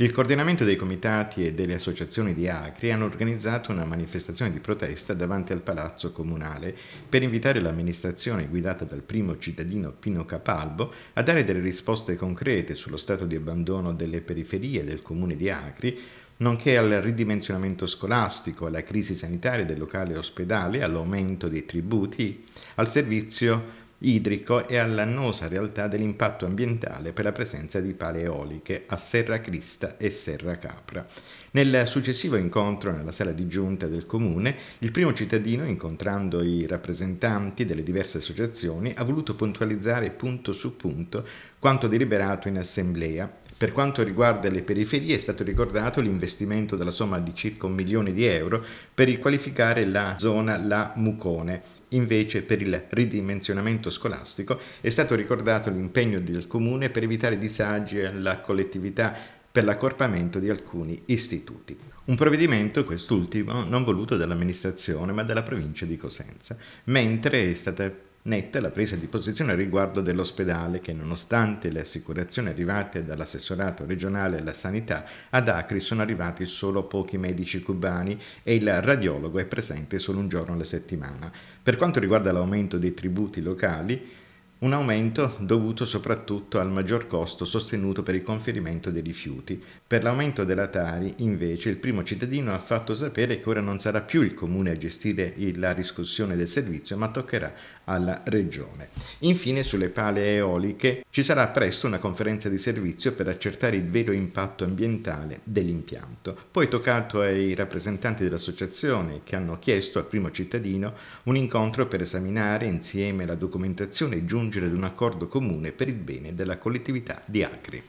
Il coordinamento dei comitati e delle associazioni di Acri hanno organizzato una manifestazione di protesta davanti al Palazzo Comunale per invitare l'amministrazione guidata dal primo cittadino Pino Capalbo a dare delle risposte concrete sullo stato di abbandono delle periferie del comune di Acri, nonché al ridimensionamento scolastico, alla crisi sanitaria del locale ospedale, all'aumento dei tributi, al servizio idrico e all'annosa realtà dell'impatto ambientale per la presenza di pale eoliche a Serra Crista e Serra Capra. Nel successivo incontro nella sala di giunta del comune, il primo cittadino, incontrando i rappresentanti delle diverse associazioni, ha voluto puntualizzare punto su punto quanto deliberato in assemblea per quanto riguarda le periferie è stato ricordato l'investimento della somma di circa un milione di euro per riqualificare la zona La Mucone. Invece per il ridimensionamento scolastico è stato ricordato l'impegno del comune per evitare disagi alla collettività per l'accorpamento di alcuni istituti. Un provvedimento, quest'ultimo, non voluto dall'amministrazione ma dalla provincia di Cosenza, mentre è stata netta la presa di posizione riguardo dell'ospedale che nonostante le assicurazioni arrivate dall'assessorato regionale alla sanità ad Acri sono arrivati solo pochi medici cubani e il radiologo è presente solo un giorno alla settimana. Per quanto riguarda l'aumento dei tributi locali, un aumento dovuto soprattutto al maggior costo sostenuto per il conferimento dei rifiuti. Per l'aumento della Tari, invece, il primo cittadino ha fatto sapere che ora non sarà più il comune a gestire la riscossione del servizio, ma toccherà alla regione. Infine, sulle pale eoliche ci sarà presto una conferenza di servizio per accertare il vero impatto ambientale dell'impianto. Poi toccato ai rappresentanti dell'associazione che hanno chiesto al primo cittadino un incontro per esaminare insieme la documentazione giunta giungere ad un accordo comune per il bene della collettività di Acri.